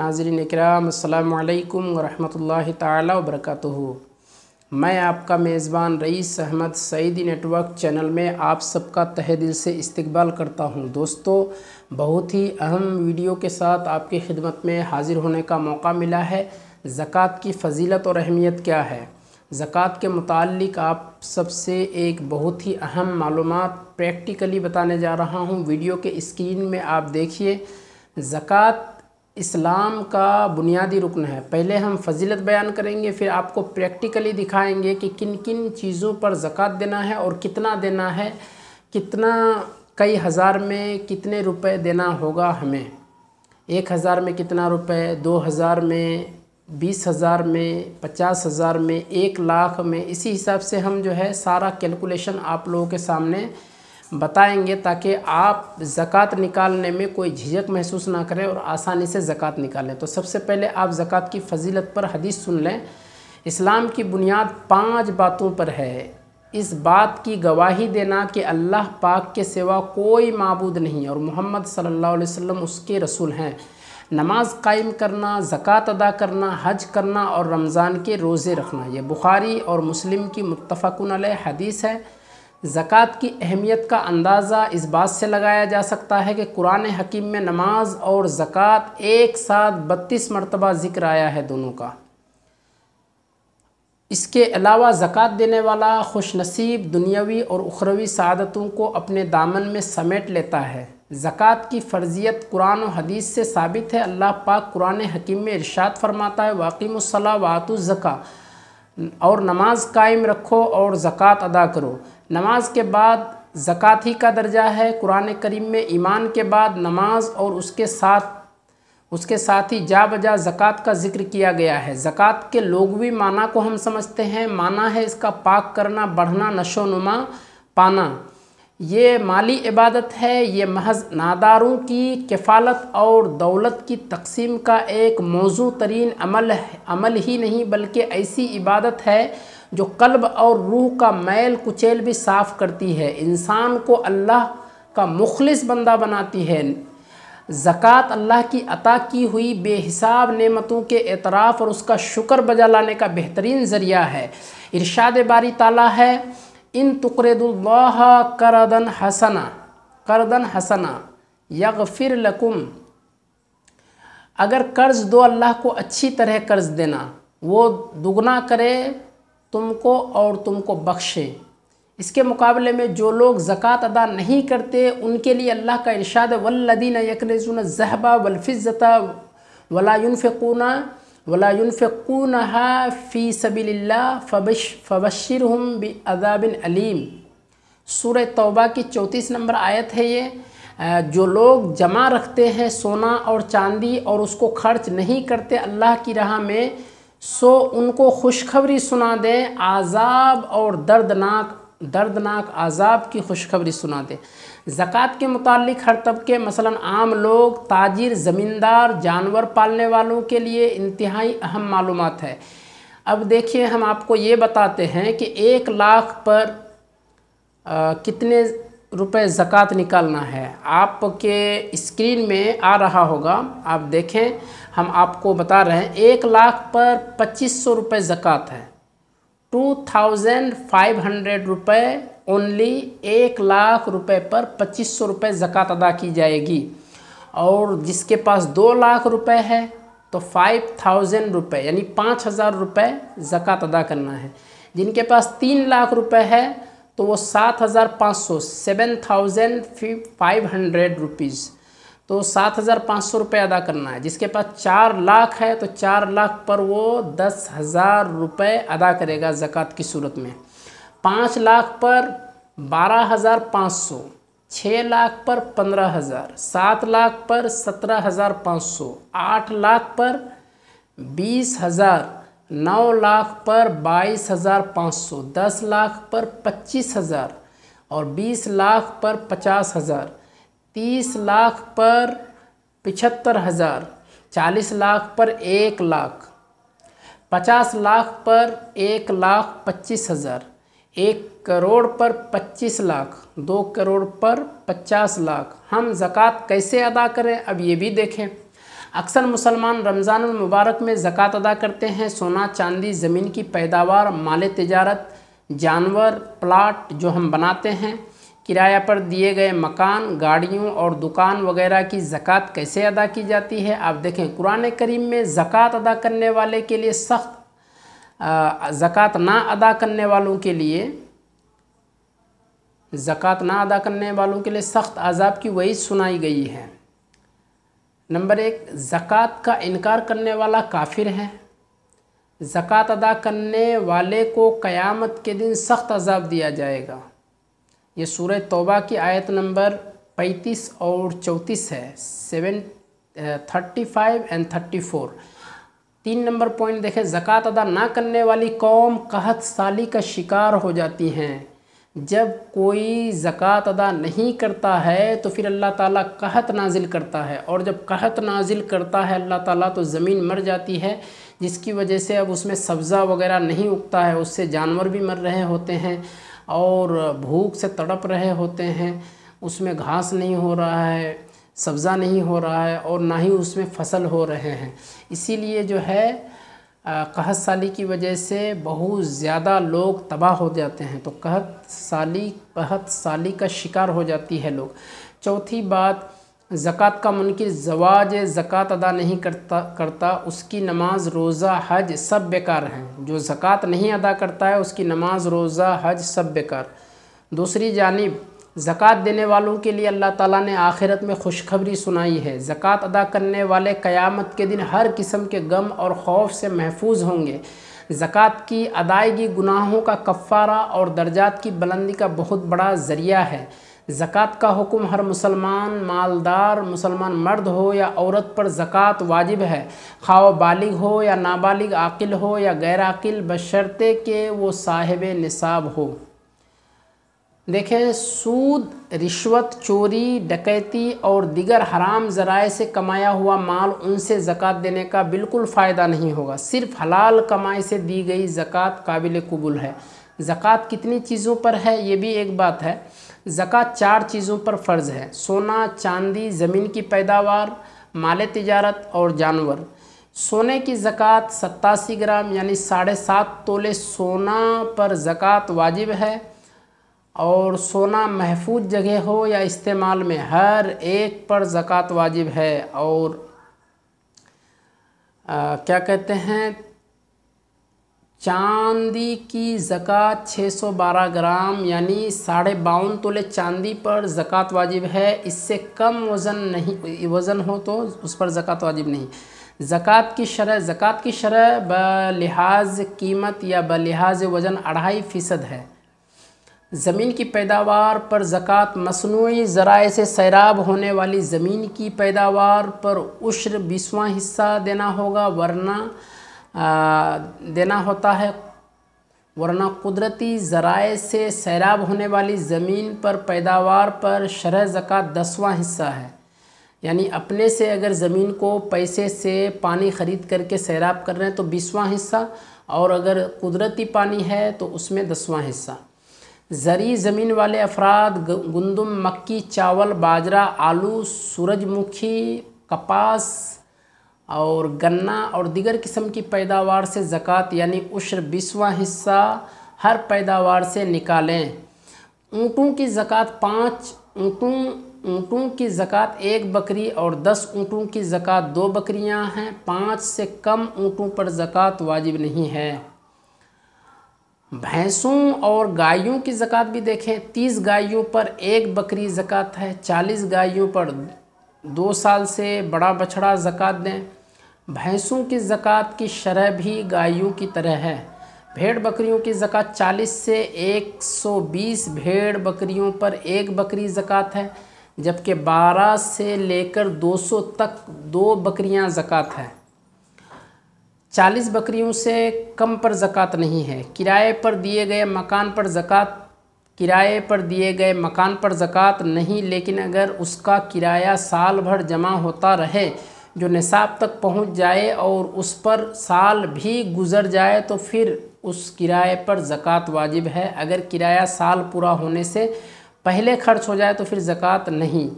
नाजरन कराम अल्लाम वरहमल ताली मैं आपका मेज़बान रईस अहमद सईदी नेटवर्क चैनल में आप सबका तहे दिल से इस्तकबाल करता हूं दोस्तों बहुत ही अहम वीडियो के साथ आपकी खिदमत में हाज़िर होने का मौका मिला है ज़क़़त की फजीलत और अहमियत क्या है ज़क़़त के मुतालिक आप सबसे एक बहुत ही अहम मालूम प्रैक्टिकली बताने जा रहा हूँ वीडियो के स्क्रीन में आप देखिए ज़क़़त इस्लाम का बुनियादी रुकन है पहले हम फजीलत बयान करेंगे फिर आपको प्रैक्टिकली दिखाएंगे कि किन किन चीज़ों पर ज़क़़त देना है और कितना देना है कितना कई हज़ार में कितने रुपए देना होगा हमें एक हज़ार में कितना रुपए दो हज़ार में बीस हज़ार में पचास हज़ार में एक लाख में इसी हिसाब से हम जो है सारा कैलकुलेशन आप लोगों के सामने बताएंगे ताकि आप ज़क़़त निकालने में कोई झिझक महसूस ना करें और आसानी से ज़क़़त निकालें तो सबसे पहले आप ज़क़़त की फजीलत पर हदीस सुन लें इस्लाम की बुनियाद पांच बातों पर है इस बात की गवाही देना कि अल्लाह पाक के सिवा कोई माबूद नहीं और मोहम्मद सल्लल्लाहु अलैहि वसल्लम उसके रसूल हैं नमाज कायम करना ज़क़़त अदा करना हज करना और रमज़ान के रोज़े रखना यह बुखारी और मुस्लिम की मुतफ़न हदीस है ज़क़़त की अहमियत का अंदाज़ा इस बात से लगाया जा सकता है कि कुरान हकीम में नमाज और ज़क़़त एक साथ बत्तीस मरतबा ज़िक्र आया है दोनों का इसके अलावा ज़क़़त देने वाला खुश नसीब दुनियावी और उखरवी सदतों को अपने दामन में समेट लेता है ज़क़़त की फ़र्जियत कुरान और हदीस से साबित है अल्लाह पाक कुरान हकीम में इर्शाद फरमाता है वातु ज़क़ा और नमाज कायम रखो और ज़क़़त अदा करो नमाज के बाद ज़क़ात ही का दर्जा है कुरान करीम में ईमान के बाद नमाज और उसके साथ उसके साथ ही जा बजा ज़क़़त का जिक्र किया गया है ज़क़़त के लोगवी माना को हम समझते हैं माना है इसका पाक करना बढ़ना नशो नुमा पाना ये माली इबादत है ये महज नादारों की किफ़ालत और दौलत की तकसीम का एक मौजू तरीन अमल अमल ही नहीं बल्कि ऐसी इबादत है जो कल्ब और रूह का मैल कुचैल भी साफ़ करती है इंसान को अल्लाह का मुखलिस बंदा बनाती है ज़क़़त अल्लाह की अता की हुई बेहिसाब नेमतों के एतराफ़ और उसका शुक्र बजा लाने का बेहतरीन ज़रिया है इरशाद बारी ताला है इन तुकरदुल्लाह करदन हसना करदन हसना यग फिर लकुम अगर कर्ज़ दो अल्लाह को अच्छी तरह कर्ज़ देना वो दुगना करे तुमको और तुमको बख्शे इसके मुकाबले में जो लोग ज़क़़त अदा नहीं करते उनके लिए अल्लाह का इरशाद वल्लदीन यकनजुन जहबा वलफ़ज़ता वलायुनफ़ूना वलायुनफ़ून फ़ी सबील्ला फ़बश फ़बशर हम अदाबिन अलीम सूर तौबा की चौंतीस नंबर आयत है ये जो लोग जमा रखते हैं सोना और चांदी और उसको खर्च नहीं करते अल्लाह की राह में सो उनको खुशखबरी सुना दें आज़ाब और दर्दनाक दर्दनाक आज़ाब की खुशखबरी सुना दें ज़क़़त के मुतालिक हर तबके मसलन आम लोग ताजिर ज़मींदार जानवर पालने वालों के लिए इंतहाई अहम मालूम है अब देखिए हम आपको ये बताते हैं कि एक लाख पर आ, कितने रुपए ज़क़़त निकालना है आपके स्क्रीन में आ रहा होगा आप देखें हम आपको बता रहे हैं एक लाख पर पच्चीस सौ रुपये ज़क़़त है टू थाउजेंड फाइव हंड्रेड रुपये ओनली एक लाख रुपए पर पच्चीस सौ रुपये ज़क़़त अदा की जाएगी और जिसके पास दो लाख रुपए है तो फाइव थाउजेंड रुपये यानी पाँच हज़ार रुपये ज़क़़त अदा करना है जिनके पास तीन लाख रुपए है तो वो सात हज़ार पाँच सौ seven thousand five hundred rupees तो सात हज़ार पाँच सौ रुपये अदा करना है जिसके पास चार लाख है तो चार लाख पर वो दस हज़ार रुपये अदा करेगा ज़क़़त की सूरत में पाँच लाख पर बारह हज़ार पाँच सौ छः लाख पर पंद्रह हज़ार सात लाख पर सत्रह हज़ार पाँच सौ आठ लाख पर बीस हज़ार नौ लाख पर बाईस हज़ार पाँच सौ दस लाख पर पच्चीस हज़ार और बीस लाख पर पचास हज़ार तीस लाख पर पिछहत्तर हज़ार चालीस लाख पर एक लाख पचास लाख पर एक लाख पच्चीस हज़ार एक करोड़ पर पच्चीस लाख दो करोड़ पर पचास लाख हम ज़क़़त कैसे अदा करें अब ये भी देखें अक्सर मुसलमान रमज़ान मुबारक में ज़क़़त अदा करते हैं सोना चांदी ज़मीन की पैदावार माल तजारत जानवर प्लाट जो हम बनाते हैं किराया पर दिए गए मकान गाड़ियों और दुकान वगैरह की ज़क़़त कैसे अदा की जाती है आप देखें कुरान करीम में ज़क़़त अदा करने वाले के लिए सख्त ज़क़़त ना अदा करने वालों के लिए ज़क़़त ना अदा करने वालों के लिए सख्त आज़ाब की वही सुनाई गई है नंबर एक ज़क़़त का इनकार करने वाला काफिर है ज़क़़त अदा करने वाले को क़यामत के दिन सख्त अजाब दिया जाएगा ये सूर तोबा की आयत नंबर 35 और 34 है seven thirty five and thirty four तीन नंबर पॉइंट देखें ज़क़़त अदा ना करने वाली कौम कहत साली का शिकार हो जाती हैं जब कोई ज़क़़त अदा नहीं करता है तो फिर अल्लाह ताला कहत नाजिल करता है और जब कहत नाजिल करता है अल्लाह ताला तो ज़मीन मर जाती है जिसकी वजह से अब उसमें सब्ज़ा वगैरह नहीं उगता है उससे जानवर भी मर रहे होते हैं और भूख से तड़प रहे होते हैं उसमें घास नहीं हो रहा है सब्ज़ा नहीं हो रहा है और ना ही उसमें फसल हो रहे हैं इसीलिए जो है कहत साली की वजह से बहुत ज़्यादा लोग तबाह हो जाते हैं तो कहत साली कहत साली का शिकार हो जाती है लोग चौथी बात ज़क़़त का मुनकर जवाज ज़क़़त अदा नहीं करता करता उसकी नमाज रोज़ा हज सब बेकार हैं जो ज़क़़त नहीं अदा करता है उसकी नमाज रोज़ा हज सब बेकार दूसरी जानब ज़क़़त देने वालों के लिए अल्लाह ताला ने आखिरत में खुशखबरी सुनाई है ज़क़़त अदा करने वाले क़यामत के दिन हर किस्म के गम और खौफ से महफूज होंगे ज़क़़त की अदायगी गुनाहों का कफ़ारा और दर्जात की बुलंदी का बहुत बड़ा ज़रिया है ज़क़़त का हुक्म हर मुसलमान मालदार मुसलमान मर्द हो या औरत पर ज़क़़त वाजिब है खाओ बालिग हो या नाबालिग आकिल हो या गैर आकिल बशर्ते के वो साहिब निसाब हो देखें सूद रिश्वत चोरी डकैती और दिगर हराम ज़राए से कमाया हुआ माल उनसे ज़क़़त देने का बिल्कुल फ़ायदा नहीं होगा सिर्फ हलाल कमाई से दी गई ज़क़़त काबिल कबूल है ज़क़़त कितनी चीज़ों पर है ये भी एक बात है ज़क़़त चार चीज़ों पर फ़र्ज़ है सोना चांदी ज़मीन की पैदावार माल तजारत और जानवर सोने की ज़क़़त सत्तासी ग्राम यानी साढ़े सात तोले सोना पर ज़क़़त वाजिब है और सोना महफूज जगह हो या इस्तेमाल में हर एक पर ज़क़़त वाजिब है और आ, क्या कहते हैं चांदी की ज़क़़त 612 ग्राम यानी साढ़े बावन तोले चांदी पर ज़क़़त वाजिब है इससे कम वज़न नहीं वज़न हो तो उस पर ज़क़़त वाजिब नहीं ज़क़़त की शरह ज़क़़त की शरह ब लिहाज कीमत या बलिहाज वज़न अढ़ाई फ़ीसद है ज़मीन की पैदावार पर ज़क़़त मसनू ज़राए से सैराब होने वाली ज़मीन की पैदावार पर उश्र बीसवा हिस्सा देना होगा वरना आ, देना होता है वरना कुदरती ज़रा से सैराब होने वाली ज़मीन पर पैदावार पर शरह ज़क़़त दसवा हिस्सा है यानी अपने से अगर ज़मीन को पैसे से पानी ख़रीद करके सैराब कर रहे हैं तो बीसवा हिस्सा और अगर कुदरती पानी है तो उसमें दसवां हिस्सा ज़री ज़मीन वाले अफराद गुंदम मक्की चावल बाजरा आलू सूरजमुखी कपास और गन्ना और दीगर किस्म की पैदावार से ज़क़़त यानी उश्र बीसवा हिस्सा हर पैदावार से निकालें ऊँटों की ज़क़़त पाँच ऊँटों ऊँटों की ज़क़़त एक बकरी और दस ऊँटों की ज़क़़त दो बकरियां हैं पाँच से कम ऊँटों पर ज़क़़त वाजिब नहीं है भैंसों और गायों की ज़क़़त भी देखें तीस गायों पर एक बकरी ज़क़़त है चालीस गायों पर दो साल से बड़ा बछड़ा ज़क़़त दें भैंसों की ज़क़़त की शरह भी गायों की तरह है भेड़ बकरियों की ज़क़़त चालीस से एक सौ बीस भेड़ बकरियों पर एक बकरी ज़क़़त है जबकि बारह से लेकर दो सौ तक दो बकरियाँ ज़क़़त है चालीस बकरियों से कम पर ज़क़़त नहीं है किराए पर दिए गए मकान पर ज़क़़त किराए पर दिए गए मकान पर ज़क़़त नहीं लेकिन अगर उसका किराया साल भर जमा होता रहे जो निसाब तक पहुंच जाए और उस पर साल भी गुज़र जाए तो फिर उस किराए पर ज़क़़त वाजिब है अगर किराया साल पूरा होने से पहले खर्च हो जाए तो फिर ज़क़़त नहीं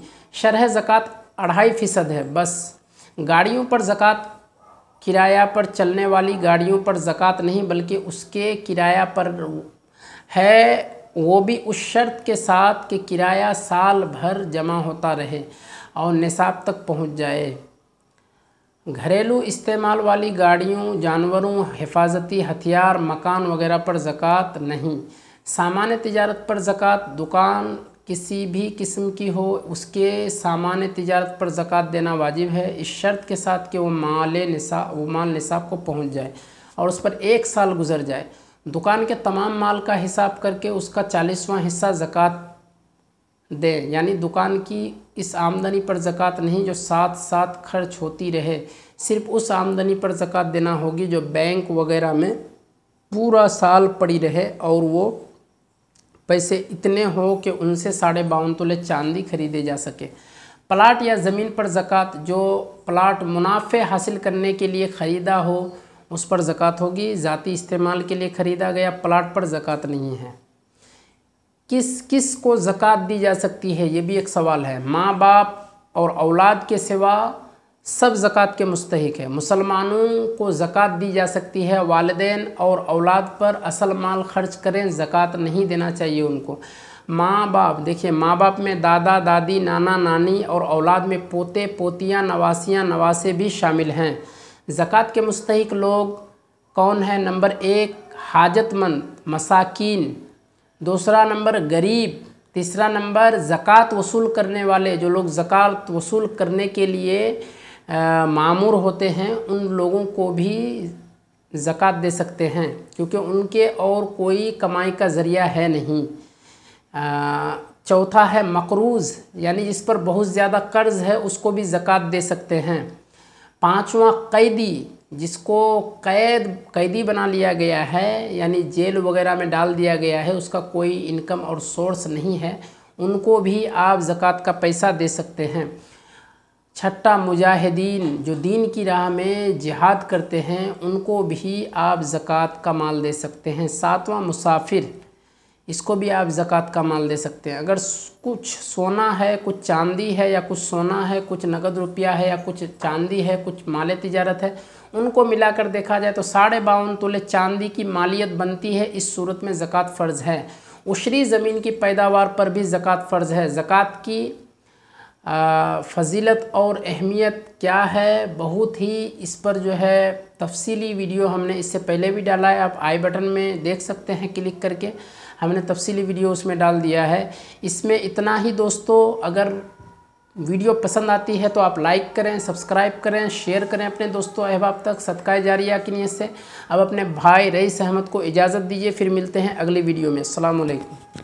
शरह ज़क़़त अढ़ाई फ़ीसद है बस गाड़ियों पर ज़क़़त किराया पर चलने वाली गाड़ियों पर ज़क़़त नहीं बल्कि उसके किराया पर है वो भी उस शर्त के साथ कि किराया साल भर जमा होता रहे और निसाब तक पहुंच जाए घरेलू इस्तेमाल वाली गाड़ियों जानवरों हिफाजती हथियार मकान वगैरह पर ज़क़़त नहीं सामान्य तजारत पर ज़क़़त दुकान किसी भी किस्म की हो उसके सामान्य तजारत पर ज़क़़त देना वाजिब है इस शर्त के साथ कि वो माल निसा वो माल निसाब को पहुँच जाए और उस पर एक साल गुजर जाए दुकान के तमाम माल का हिसाब करके उसका चालीसवां हिस्सा ज़क़़त दें यानी दुकान की इस आमदनी पर ज़क़़त नहीं जो साथ साथ खर्च होती रहे सिर्फ़ उस आमदनी पर ज़क़़त देना होगी जो बैंक वगैरह में पूरा साल पड़ी रहे और वो पैसे इतने हो कि उनसे साढ़े बावन तोले चांदी खरीदे जा सके प्लाट या ज़मीन पर ज़क़़त जो प्लाट मुनाफे हासिल करने के लिए ख़रीदा हो उस पर ज़क़़त होगी ज़ाती इस्तेमाल के लिए ख़रीदा गया प्लाट पर ज़क़़त नहीं है किस किस को ज़क़़त दी जा सकती है ये भी एक सवाल है माँ बाप और औलाद के सिवा सब ज़क़़त के मुस्तक है मुसलमानों को ज़क़़त दी जा सकती है वालदे और औलाद पर असल माल खर्च करें ज़क़़त नहीं देना चाहिए उनको माँ बाप देखिए माँ बाप में दादा दादी नाना नानी और औलाद में पोते पोतियाँ नवासियाँ नवासे भी शामिल हैं ज़क़़त के मुस्तक लोग कौन है नंबर एक हाजतमंद मसाकिन दूसरा नंबर गरीब तीसरा नंबर ज़क़़त वसूल करने वाले जो लोग ज़क़़त वसूल करने के लिए मामूर होते हैं उन लोगों को भी ज़क़़त दे सकते हैं क्योंकि उनके और कोई कमाई का ज़रिया है नहीं चौथा है मकरूज़ यानी जिस पर बहुत ज़्यादा कर्ज़ है उसको भी ज़क़़त दे सकते हैं पाँचवा कैदी जिसको कैद कैदी बना लिया गया है यानी जेल वगैरह में डाल दिया गया है उसका कोई इनकम और सोर्स नहीं है उनको भी आप ज़क़़त का पैसा दे सकते हैं छट्टा मुजाहिदीन जो दीन की राह में जिहाद करते हैं उनको भी आप ज़क़़त का माल दे सकते हैं सातवां मुसाफिर इसको भी आप ज़क़़त का माल दे सकते हैं अगर कुछ सोना है कुछ चांदी है या कुछ सोना है कुछ नकद रुपया है या कुछ चांदी है कुछ माल तजारत है उनको मिलाकर देखा जाए तो साढ़े बावन तोले चांदी की मालियत बनती है इस सूरत में ज़क़़त फ़र्ज़ है उशरी ज़मीन की पैदावार पर भी ज़क़़त फ़र्ज़ है ज़क़़त की फजीलत और अहमियत क्या है बहुत ही इस पर जो है तफसीली वीडियो हमने इससे पहले भी डाला है आप आई बटन में देख सकते हैं क्लिक करके हमने तफसीली वीडियो उसमें डाल दिया है इसमें इतना ही दोस्तों अगर वीडियो पसंद आती है तो आप लाइक करें सब्सक्राइब करें शेयर करें अपने दोस्तों अहबाब तक सदका जारिया की नीयत से अब अपने भाई रईस अहमद को इजाज़त दीजिए फिर मिलते हैं अगली वीडियो में अल्लाम